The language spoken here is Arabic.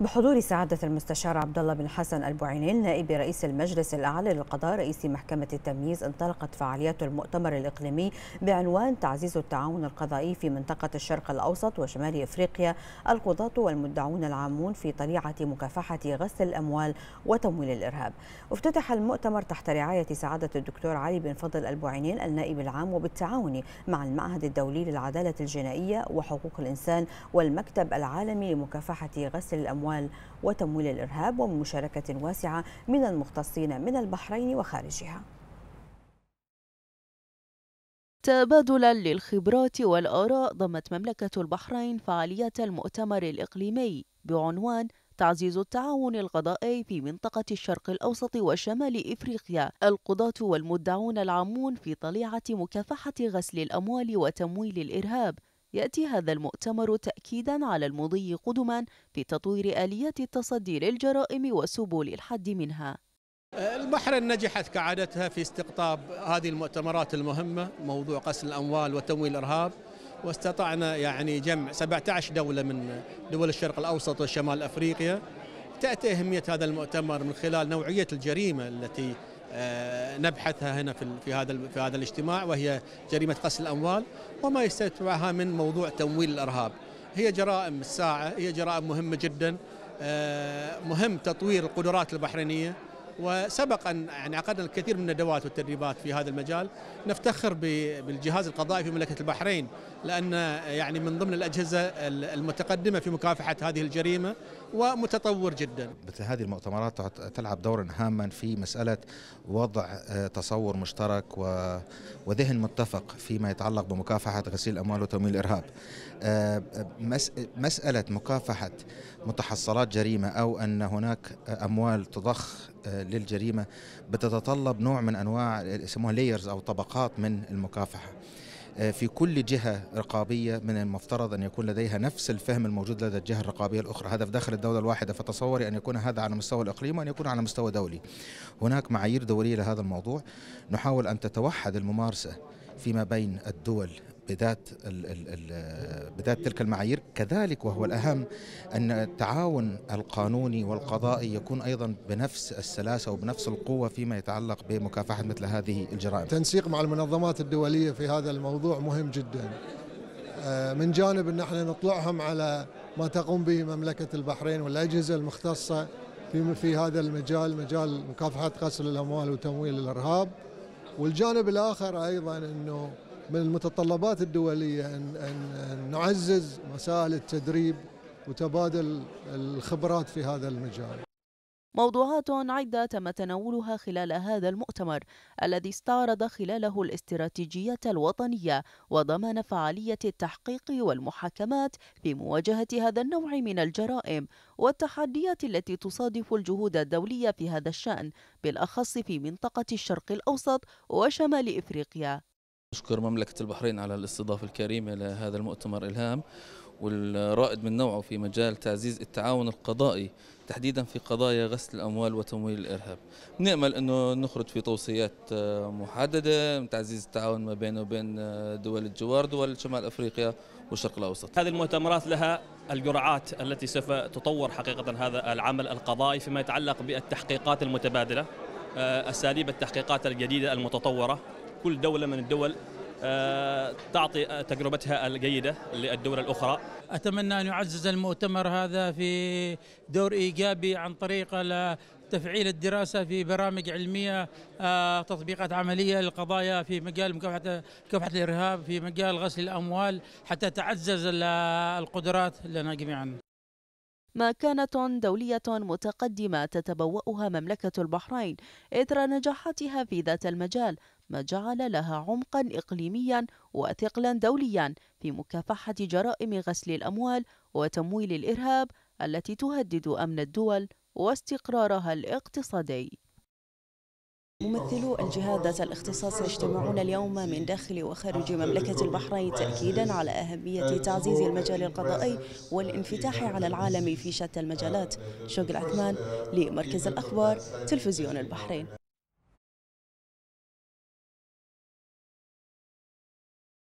بحضور سعادة المستشار عبد الله بن حسن البوعينين نائب رئيس المجلس الأعلى للقضاء رئيس محكمة التمييز انطلقت فعاليات المؤتمر الإقليمي بعنوان تعزيز التعاون القضائي في منطقة الشرق الأوسط وشمال إفريقيا القضاة والمدعون العامون في طليعة مكافحة غسل الأموال وتمويل الإرهاب افتتح المؤتمر تحت رعاية سعادة الدكتور علي بن فضل البوعينين النائب العام وبالتعاون مع المعهد الدولي للعدالة الجنائية وحقوق الإنسان والمكتب العالمي لمكافحة غسل الأموال الأموال وتمويل الإرهاب ومشاركة واسعة من المختصين من البحرين وخارجها تبادلا للخبرات والآراء ضمت مملكة البحرين فعالية المؤتمر الإقليمي بعنوان تعزيز التعاون القضائي في منطقة الشرق الأوسط وشمال إفريقيا القضاة والمدعون العامون في طليعة مكافحة غسل الأموال وتمويل الإرهاب يأتي هذا المؤتمر تأكيدا على المضي قدما في تطوير آليات التصدي للجرائم وسبل الحد منها البحرين نجحت كعادتها في استقطاب هذه المؤتمرات المهمة موضوع قسل الأموال وتمويل الإرهاب واستطعنا يعني جمع 17 دولة من دول الشرق الأوسط وشمال أفريقيا تأتي أهمية هذا المؤتمر من خلال نوعية الجريمة التي آه، نبحثها هنا في في هذا في هذا الاجتماع وهي جريمه غسل الاموال وما يستتبعها من موضوع تمويل الارهاب. هي جرائم الساعه، هي جرائم مهمه جدا. آه، مهم تطوير القدرات البحرينيه وسبق ان يعني عقدنا الكثير من الندوات والتدريبات في هذا المجال نفتخر بالجهاز القضائي في مملكه البحرين لان يعني من ضمن الاجهزه المتقدمه في مكافحه هذه الجريمه ومتطور جدا مثل هذه المؤتمرات تلعب دورا هاما في مسألة وضع آه، تصور مشترك وذهن متفق فيما يتعلق بمكافحة غسيل الأموال وتمويل الإرهاب آه، مسألة مكافحة متحصلات جريمة أو أن هناك أموال تضخ آه، للجريمة بتتطلب نوع من أنواع يسموها لايرز أو طبقات من المكافحة آه، في كل جهة رقابية من المفترض أن يكون لديها نفس الفهم الموجود لدى الجهة الرقابية الأخرى هذا في داخل الدولة الواحدة فتصوري أن يكون هذا على مستوى الإقليم وأن يكون على مستوى دولي هناك معايير دولية لهذا الموضوع نحاول أن تتوحد الممارسة فيما بين الدول بذات الـ الـ الـ بذات تلك المعايير كذلك وهو الأهم أن التعاون القانوني والقضائي يكون أيضا بنفس السلاسة وبنفس القوة فيما يتعلق بمكافحة مثل هذه الجرائم تنسيق مع المنظمات الدولية في هذا الموضوع مهم جدا آه، من جانب أن احنا نطلعهم على ما تقوم به مملكة البحرين والأجهزة المختصة في في هذا المجال مجال مكافحة غسل الأموال وتمويل الإرهاب والجانب الآخر أيضا أنه من المتطلبات الدولية أن, أن نعزز مسائل التدريب وتبادل الخبرات في هذا المجال موضوعات عدة تم تناولها خلال هذا المؤتمر الذي استعرض خلاله الاستراتيجية الوطنية وضمان فعالية التحقيق والمحاكمات في مواجهة هذا النوع من الجرائم والتحديات التي تصادف الجهود الدولية في هذا الشأن بالأخص في منطقة الشرق الأوسط وشمال إفريقيا نشكر مملكة البحرين على الاستضافة الكريمة لهذا المؤتمر إلهام والرائد من نوعه في مجال تعزيز التعاون القضائي تحديدا في قضايا غسل الأموال وتمويل الإرهاب نأمل أنه نخرج في توصيات آه، محددة تعزيز التعاون ما بينه وبين آه، دول الجوار دول شمال أفريقيا والشرق الأوسط هذه المؤتمرات لها الجرعات التي سوف تطور حقيقة هذا العمل القضائي فيما يتعلق بالتحقيقات المتبادلة آه، أساليب التحقيقات الجديدة المتطورة كل دولة من الدول آه، تعطي تجربتها الجيدة للدول الأخرى أتمنى أن يعزز المؤتمر هذا في دور إيجابي عن طريق تفعيل الدراسة في برامج علمية آه، تطبيقات عملية للقضايا في مجال مكافحة مكافحة الإرهاب في مجال غسل الأموال حتى تعزز القدرات لنا جميعا مكانة دولية متقدمة تتبوأها مملكة البحرين إثر نجاحاتها في ذات المجال ما جعل لها عمقا إقليميا وثقلا دوليا في مكافحة جرائم غسل الأموال وتمويل الإرهاب التي تهدد أمن الدول واستقرارها الاقتصادي ممثلو ذات الاختصاص يجتمعون اليوم من داخل وخارج مملكة البحرين تأكيدا على أهمية تعزيز المجال القضائي والانفتاح على العالم في شتى المجالات شوق العثمان لمركز الأخبار تلفزيون البحرين